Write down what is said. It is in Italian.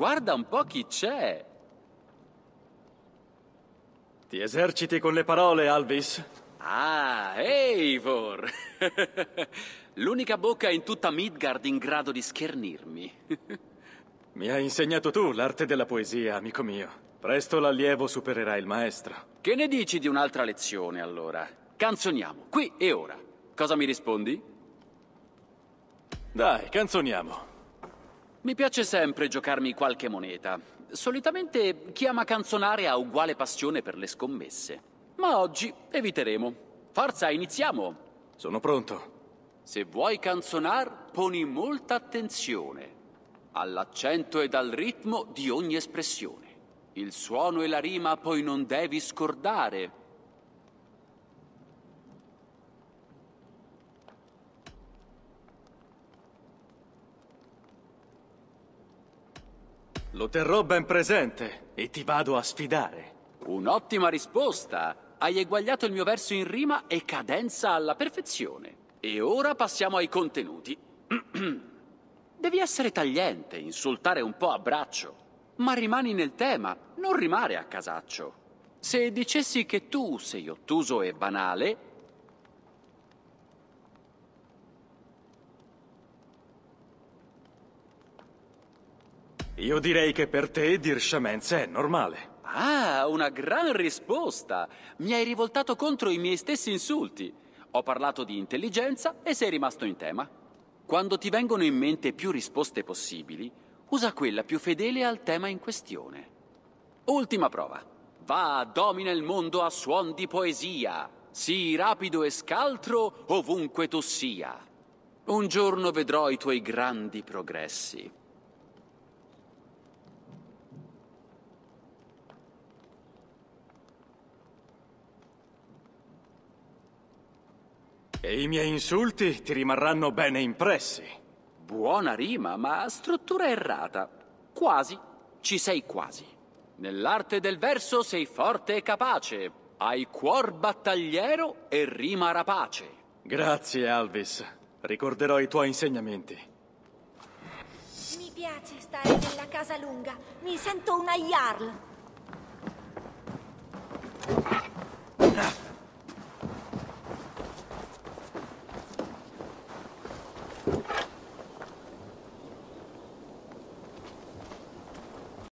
Guarda un po' chi c'è. Ti eserciti con le parole, Alvis. Ah, Eivor! L'unica bocca in tutta Midgard in grado di schernirmi. Mi hai insegnato tu l'arte della poesia, amico mio. Presto l'allievo supererà il maestro. Che ne dici di un'altra lezione, allora? Canzoniamo, qui e ora. Cosa mi rispondi? Dai, canzoniamo. Mi piace sempre giocarmi qualche moneta. Solitamente chi ama canzonare ha uguale passione per le scommesse. Ma oggi eviteremo. Forza, iniziamo! Sono pronto. Se vuoi canzonar, poni molta attenzione all'accento ed al ritmo di ogni espressione. Il suono e la rima poi non devi scordare, Lo terrò ben presente e ti vado a sfidare. Un'ottima risposta! Hai eguagliato il mio verso in rima e cadenza alla perfezione. E ora passiamo ai contenuti. Devi essere tagliente, insultare un po' a braccio. Ma rimani nel tema, non rimare a casaccio. Se dicessi che tu sei ottuso e banale, Io direi che per te dir sciamenza è normale. Ah, una gran risposta! Mi hai rivoltato contro i miei stessi insulti. Ho parlato di intelligenza e sei rimasto in tema. Quando ti vengono in mente più risposte possibili, usa quella più fedele al tema in questione. Ultima prova. Va, domina il mondo a suon di poesia. Sii rapido e scaltro ovunque tu sia. Un giorno vedrò i tuoi grandi progressi. E i miei insulti ti rimarranno bene impressi. Buona rima, ma struttura errata. Quasi. Ci sei quasi. Nell'arte del verso sei forte e capace. Hai cuor battagliero e rima rapace. Grazie, Alvis. Ricorderò i tuoi insegnamenti. Mi piace stare nella casa lunga. Mi sento una Jarl. Ah.